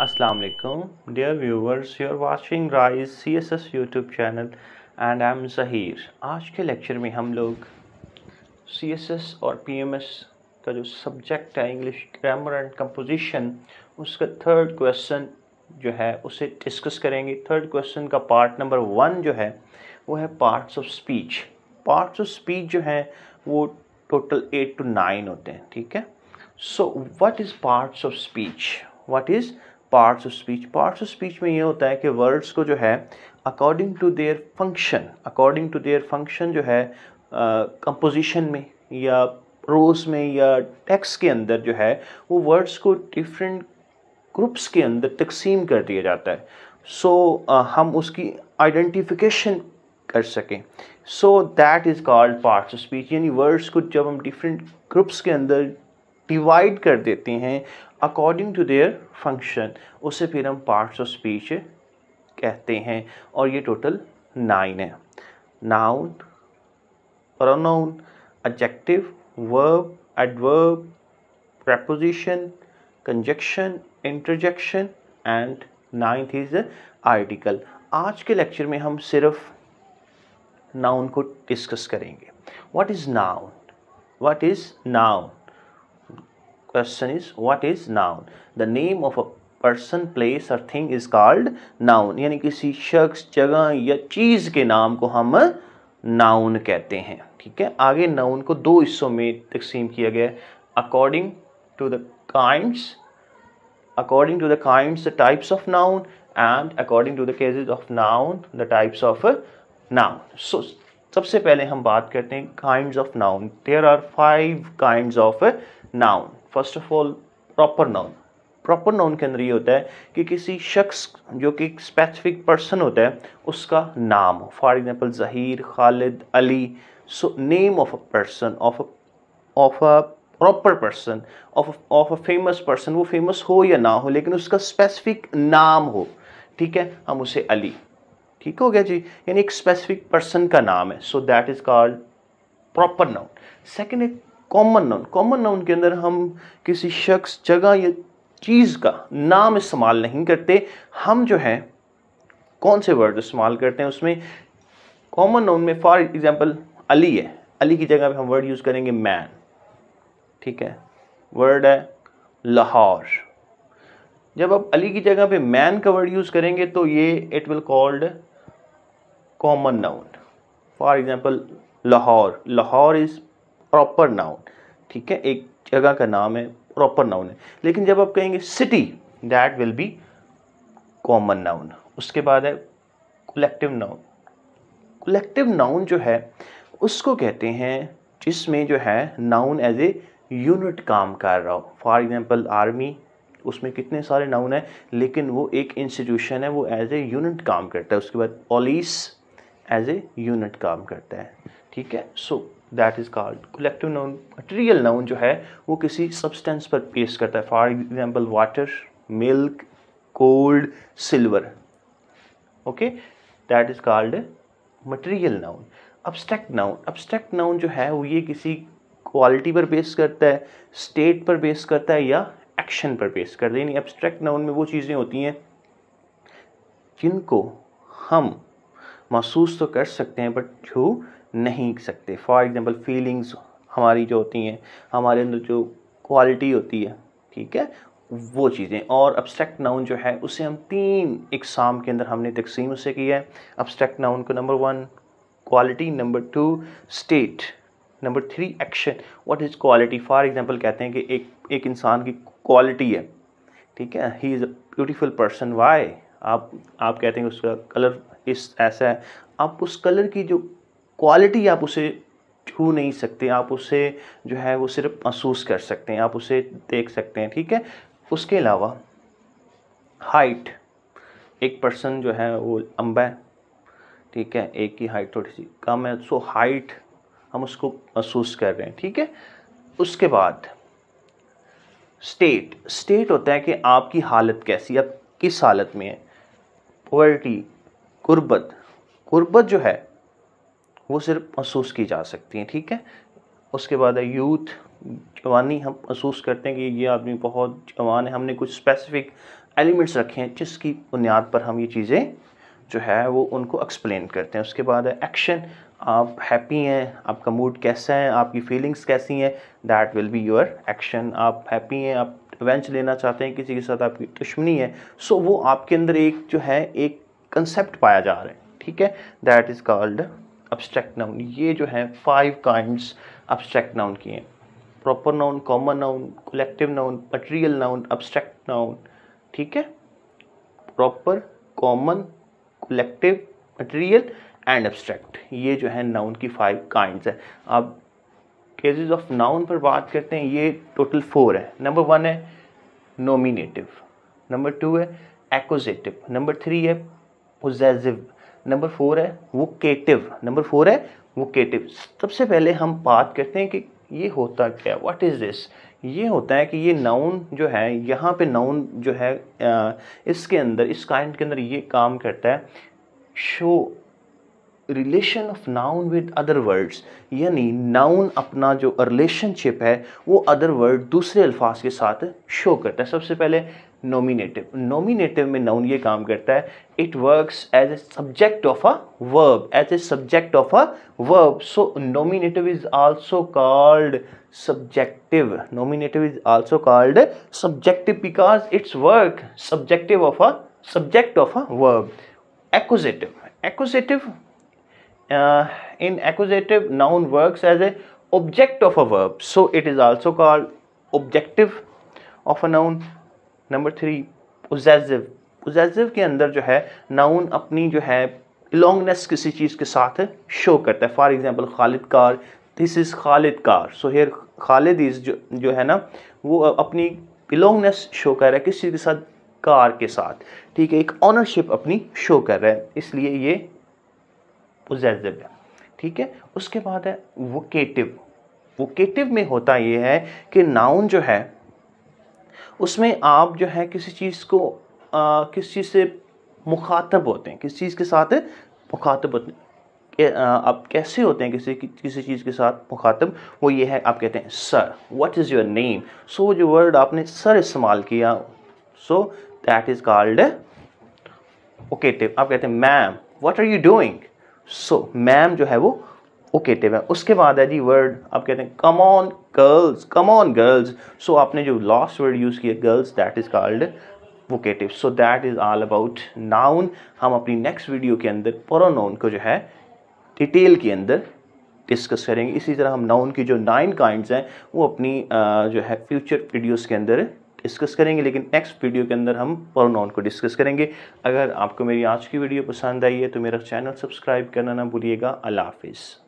Aslam Assalamu alaikum dear watching Rise C S S YouTube channel and I am Zaheer आज के lecture में हम लोग सी एस एस और पी एम एस का जो सब्जेक्ट है इंग्लिश ग्रामर एंड कम्पोजिशन उसका थर्ड क्वेश्चन जो है उसे डिस्कस करेंगे थर्ड क्वेश्चन का पार्ट नंबर वन जो है वो है parts of speech parts of speech जो हैं वो टोटल एट टू नाइन होते हैं ठीक है so what is parts of speech what is parts of speech parts of speech में ये होता है कि वर्ड्स को जो है according to their function according to their function जो है कंपोजिशन uh, में या रोज में या टेक्स के अंदर जो है वो वर्ड्स को डिफरेंट ग्रुप्स के अंदर तकसीम कर दिया जाता है सो so, uh, हम उसकी आइडेंटिफिकेशन कर सकें so that is called parts of speech यानी वर्ड्स को जब हम डिफरेंट ग्रुप्स के अंदर डिवाइड कर देते हैं अकॉर्डिंग टू देयर फंक्शन उसे फिर हम पार्ट्स ऑफ स्पीच कहते हैं और ये टोटल नाइन है noun pronoun adjective verb adverb preposition conjunction interjection and ninth is article आज के लेक्चर में हम सिर्फ नाउन को डिस्कस करेंगे what is noun what is noun question is what is noun the name of a person place और thing is called noun यानी किसी शख्स जगह या चीज़ के नाम को हम नाउन कहते हैं ठीक है आगे नाउन को दो हिस्सों में तकसीम किया गया है according to the kinds according to the kinds the types of noun and according to the cases of noun the types of noun so सबसे पहले हम बात करते हैं kind of noun there are five kind of noun first of all proper noun proper noun के अंदर ये होता है कि किसी शख्स जो कि स्पेसिफिक पर्सन होता है उसका नाम for example Zaheer Khalid Ali so name of a person of of a proper person of of a famous person वो फेमस हो या ना हो लेकिन उसका स्पेसिफिक नाम हो ठीक है हम उसे अली ठीक हो गया जी यानी एक स्पेसिफिक पर्सन का नाम है so that is called proper noun second एक कॉमन नाउन कॉमन नाउन के अंदर हम किसी शख्स जगह या चीज़ का नाम इस्तेमाल नहीं करते हम जो है कौन से वर्ड इस्तेमाल करते हैं उसमें कॉमन नाउन में फॉर एग्जांपल अली है अली की जगह पे हम वर्ड यूज़ करेंगे मैन ठीक है वर्ड है लाहौर जब आप अली की जगह पे मैन का वर्ड यूज़ करेंगे तो ये it will called common noun for example Lahore Lahore is proper noun ठीक है एक जगह का नाम है प्रॉपर नाउन है लेकिन जब आप कहेंगे city that will be common noun उसके बाद है कलेक्टिव नाउन कलेक्टिव नाउन जो है उसको कहते हैं जिसमें जो है नाउन एज ए यूनिट काम कर रहा हो फॉर एग्जांपल आर्मी उसमें कितने सारे नाउन हैं लेकिन वो एक इंस्टीट्यूशन है वो एज ए यूनिट काम करता है उसके बाद पुलिस एज ए यूनिट काम करता है ठीक है so so, that is called collective noun material noun जो है वो किसी सब्सटेंस पर पेश करता है for example water milk cold silver okay that is called material noun abstract noun abstract noun जो है वो ये किसी क्वालिटी पर बेस करता है स्टेट पर बेस करता है या एक्शन पर बेस करता है यानी एब्स्ट्रैक्ट नाउन में वो चीज़ें होती हैं जिनको हम महसूस तो कर सकते हैं बट जो नहीं सकते फॉर एग्ज़ाम्पल फीलिंग्स हमारी जो होती हैं हमारे अंदर जो क्वालिटी होती है ठीक है वो चीज़ें और अब्स्ट्रैक्ट नाउन जो है उसे हम तीन इकसाम के अंदर हमने तकसीम उसे किया है अब्स्ट्रैक्ट नाउन को number one quality number two state number three action what is quality for example कहते हैं कि एक एक इंसान की क्वालिटी है ठीक है he is a beautiful person why आप आप कहते हैं उसका कलर इस ऐसा है आप उस कलर की जो क्वालिटी आप उसे छू नहीं सकते आप उसे जो है वो सिर्फ महसूस कर सकते हैं आप उसे देख सकते हैं ठीक है उसके अलावा हाइट एक पर्सन जो है वो अम्बा ठीक है एक की हाइट थोड़ी सी कम है सो हाइट हम उसको महसूस कर रहे हैं ठीक है उसके बाद स्टेट स्टेट होता है कि आपकी हालत कैसी आप किस हालत में है पोवर्टी गुर्बत गुर्बत जो है वो सिर्फ महसूस की जा सकती हैं ठीक है उसके बाद है यूथ जवानी हम महसूस करते हैं कि ये आदमी बहुत जवान है हमने कुछ स्पेसिफिक एलिमेंट्स रखे हैं जिसकी बुनियाद पर हम ये चीज़ें जो है वो उनको एक्सप्लेन करते हैं उसके बाद है एक्शन आप हैप्पी हैं आपका मूड कैसा है आपकी फीलिंग्स कैसी हैं that will be your action आप हैप्पी हैं आप वेंच लेना चाहते हैं किसी के साथ आपकी दुश्मनी है सो so, वो आपके अंदर एक जो है एक कंसेप्ट पाया जा रहा है ठीक है that is called abstract noun ये जो है फाइव काइंड्स अब्स्ट्रैक्ट नाउन की हैं proper noun common noun collective noun material noun abstract noun ठीक है proper common collective material and abstract ये जो है नाउन की फाइव काइंड्स है अब केसेस ऑफ नाउन पर बात करते हैं ये टोटल फोर है नंबर वन है नोमिनेटिव नंबर टू है एक्विजिटिव नंबर थ्री है पोजेसिव नंबर फोर है वो केटिव नंबर फोर है वो केटिव सबसे पहले हम बात करते हैं कि ये होता क्या है व्हाट इज़ दिस ये होता है कि ये नाउन जो है यहाँ पे नाउन जो है इसके अंदर इस काइंड के अंदर ये काम करता है show relation of noun with other words यानी नाउन अपना जो रिलेशनशिप है वो अदर वर्ड दूसरे अल्फाज के साथ शो करता है सबसे पहले नॉमिनेटिव नॉमिनेटिव में नाउन ये काम करता है it works as a subject of a verb as a subject of a verb so nominative is also called subjective nominative is also called subjective because it's work subjective of a subject of a verb accusative accusative in uh, in noun works as a object of a verb so it is also called objective of a noun number three possessive possessive के अंदर जो है noun अपनी जो है लॉन्गनेस किसी चीज़ के साथ शो करता है for example Khalid car this is Khalid car so here Khalid is जो जो है ना वो अपनी लॉन्गनेस शो कर रहा है किसी चीज़ के साथ कार के साथ ठीक है एक ऑनरशिप अपनी शो कर रहा है इसलिए ये उजैजिव है ठीक है उसके बाद है वोकेटिव वोकेटिव में होता ये है कि नाउन जो है उसमें आप जो है किसी चीज़ को आ, किस चीज़ से मुखातब होते हैं किस चीज़ के साथ मुखातब होते हैं आप कैसे होते हैं किसी किसी चीज़ के साथ मुखातब वो ये है आप कहते हैं sir what is your name so जो वर्ड आपने सर इस्तेमाल किया so that is called vocative आप कहते हैं ma'am what are you doing so ma'am जो है वो ओकेटिव है उसके बाद है जी वर्ड आप कहते हैं come on girls come on girls so आपने जो लास्ट वर्ड यूज़ किया girls that is called vocative so that is all about noun हम अपनी नेक्स्ट वीडियो के अंदर प्रोनाउन को जो है डिटेल के अंदर डिस्कस करेंगे इसी तरह हम नाउन की जो नाइन काइंड्स हैं वो अपनी जो है फ्यूचर वीडियोस के अंदर डिस्कस करेंगे लेकिन नेक्स्ट वीडियो के अंदर हम प्रोनाउन को डिस्कस करेंगे अगर आपको मेरी आज की वीडियो पसंद आई है तो मेरा चैनल सब्सक्राइब करना ना भूलिएगा अल्लाह हाफिज़